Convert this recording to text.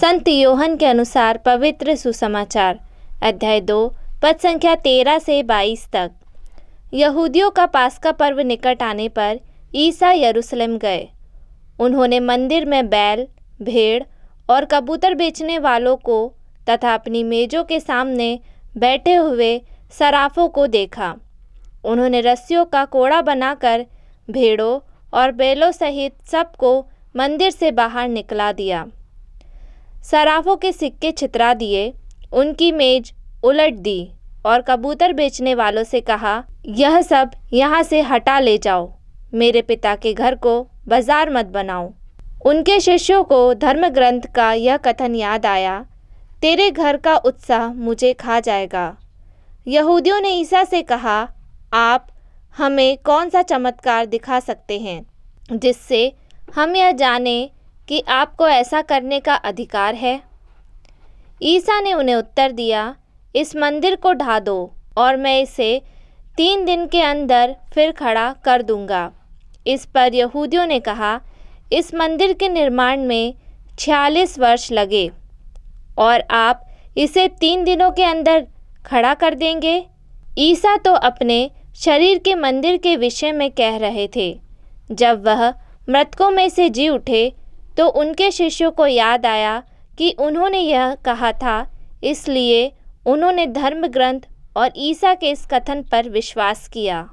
संत योहन के अनुसार पवित्र सुसमाचार अध्याय दो पद संख्या तेरह से बाईस तक यहूदियों का पास्का पर्व निकट आने पर ईसा यरूशलेम गए उन्होंने मंदिर में बैल भेड़ और कबूतर बेचने वालों को तथा अपनी मेजों के सामने बैठे हुए सराफों को देखा उन्होंने रस्सियों का कोड़ा बनाकर भेड़ों और बैलों सहित सबको मंदिर से बाहर निकला दिया सराफों के सिक्के छितरा दिए उनकी मेज उलट दी और कबूतर बेचने वालों से कहा यह सब यहाँ से हटा ले जाओ मेरे पिता के घर को बाजार मत बनाओ उनके शिष्यों को धर्म ग्रंथ का यह कथन याद आया तेरे घर का उत्साह मुझे खा जाएगा यहूदियों ने ईसा से कहा आप हमें कौन सा चमत्कार दिखा सकते हैं जिससे हम यह जाने कि आपको ऐसा करने का अधिकार है ईसा ने उन्हें उत्तर दिया इस मंदिर को ढा दो और मैं इसे तीन दिन के अंदर फिर खड़ा कर दूंगा इस पर यहूदियों ने कहा इस मंदिर के निर्माण में छियालीस वर्ष लगे और आप इसे तीन दिनों के अंदर खड़ा कर देंगे ईसा तो अपने शरीर के मंदिर के विषय में कह रहे थे जब वह मृतकों में से जी उठे तो उनके शिष्यों को याद आया कि उन्होंने यह कहा था इसलिए उन्होंने धर्म ग्रंथ और ईसा के इस कथन पर विश्वास किया